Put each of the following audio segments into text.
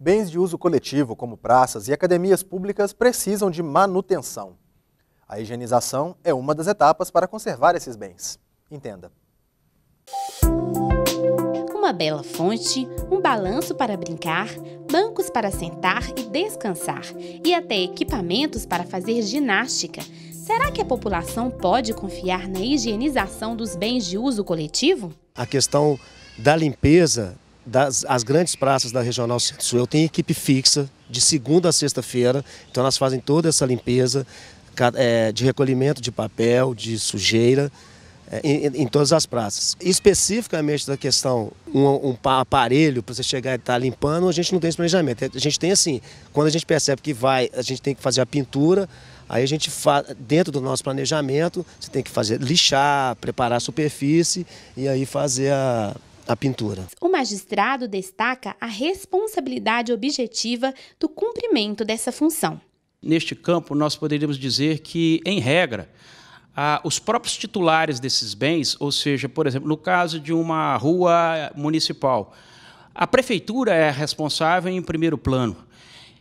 bens de uso coletivo, como praças e academias públicas, precisam de manutenção. A higienização é uma das etapas para conservar esses bens. Entenda. Uma bela fonte, um balanço para brincar, bancos para sentar e descansar, e até equipamentos para fazer ginástica. Será que a população pode confiar na higienização dos bens de uso coletivo? A questão da limpeza das, as grandes praças da Regional Centro-Sul, eu tenho equipe fixa, de segunda a sexta-feira, então elas fazem toda essa limpeza é, de recolhimento de papel, de sujeira, é, em, em, todas as praças. Especificamente da questão, um, um aparelho para você chegar e estar tá limpando, a gente não tem esse planejamento. A gente tem assim, quando a gente percebe que vai, a gente tem que fazer a pintura, aí a gente faz, dentro do nosso planejamento, você tem que fazer lixar, preparar a superfície e aí fazer a a pintura. O magistrado destaca a responsabilidade objetiva do cumprimento dessa função. Neste campo, nós poderíamos dizer que, em regra, os próprios titulares desses bens, ou seja, por exemplo, no caso de uma rua municipal, a prefeitura é responsável em primeiro plano.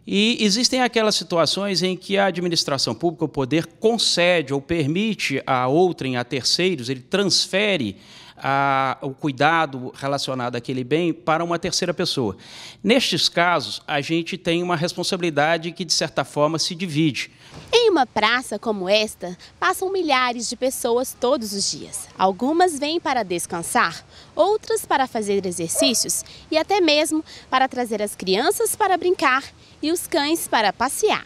E existem aquelas situações em que a administração pública, o poder, concede ou permite a outrem, a terceiros, ele transfere a, o cuidado relacionado àquele bem para uma terceira pessoa. Nestes casos, a gente tem uma responsabilidade que, de certa forma, se divide. Em uma praça como esta, passam milhares de pessoas todos os dias. Algumas vêm para descansar, outras para fazer exercícios e até mesmo para trazer as crianças para brincar e os cães para passear.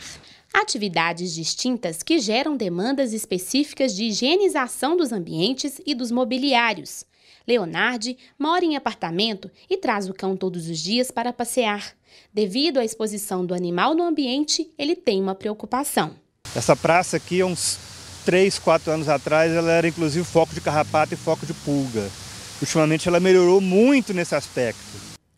Atividades distintas que geram demandas específicas de higienização dos ambientes e dos mobiliários. Leonardi mora em apartamento e traz o cão todos os dias para passear. Devido à exposição do animal no ambiente, ele tem uma preocupação. Essa praça aqui, há uns 3, 4 anos atrás, ela era inclusive foco de carrapato e foco de pulga. Ultimamente ela melhorou muito nesse aspecto.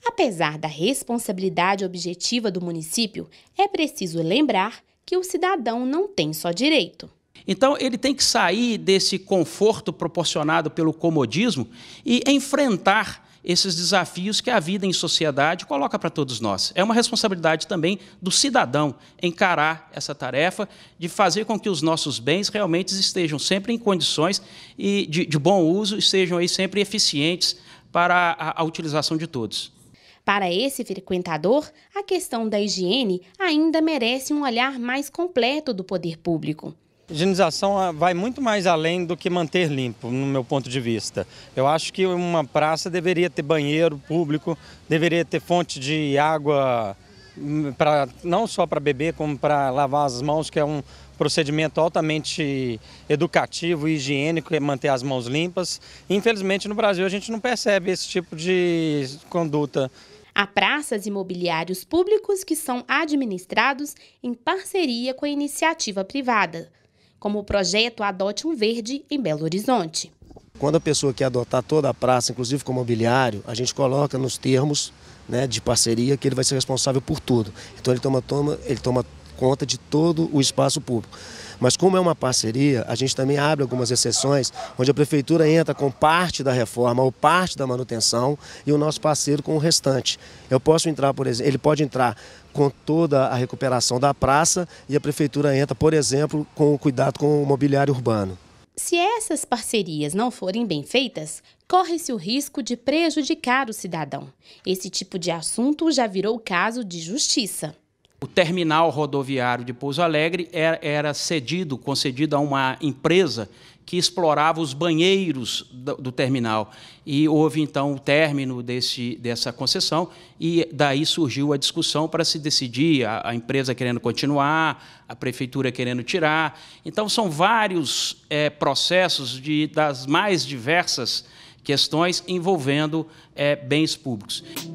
Apesar da responsabilidade objetiva do município, é preciso lembrar que o cidadão não tem só direito. Então, ele tem que sair desse conforto proporcionado pelo comodismo e enfrentar esses desafios que a vida em sociedade coloca para todos nós. É uma responsabilidade também do cidadão encarar essa tarefa de fazer com que os nossos bens realmente estejam sempre em condições e de, de bom uso, estejam aí sempre eficientes para a, a utilização de todos. Para esse frequentador, a questão da higiene ainda merece um olhar mais completo do poder público. A higienização ah, vai muito mais além do que manter limpo, no meu ponto de vista. Eu acho que uma praça deveria ter banheiro público, deveria ter fonte de água hum, para não só para beber, como para lavar as mãos, que é um, procedimento altamente educativo e higiênico, é manter as mãos limpas. Infelizmente, no Brasil, a gente não percebe esse tipo de conduta. Há praças imobiliários públicos que são administrados em parceria com a iniciativa privada, como o projeto Adote um Verde em Belo Horizonte. Quando a pessoa quer adotar toda a praça, inclusive com mobiliário, a gente coloca nos termos né, de parceria que ele vai ser responsável por tudo. Então ele toma, toma, ele toma conta de todo o espaço público. Mas como é uma parceria, a gente também abre algumas exceções, onde a prefeitura entra com parte da reforma ou parte da manutenção e o nosso parceiro com o restante. Eu posso entrar, por exemplo, ele pode entrar com toda a recuperação da praça e a prefeitura entra, por exemplo, com o cuidado com o mobiliário urbano. Se essas parcerias não forem bem feitas, corre-se o risco de prejudicar o cidadão. Esse tipo de assunto já virou caso de justiça o terminal rodoviário de Pouso Alegre era, é, era cedido, concedido a uma empresa que explorava os banheiros do, do, terminal. E houve, então, o término desse, dessa concessão, e daí surgiu a discussão para se decidir, a, a empresa querendo continuar, a prefeitura querendo tirar. Então, são vários é, processos de, das mais diversas questões envolvendo é, bens públicos.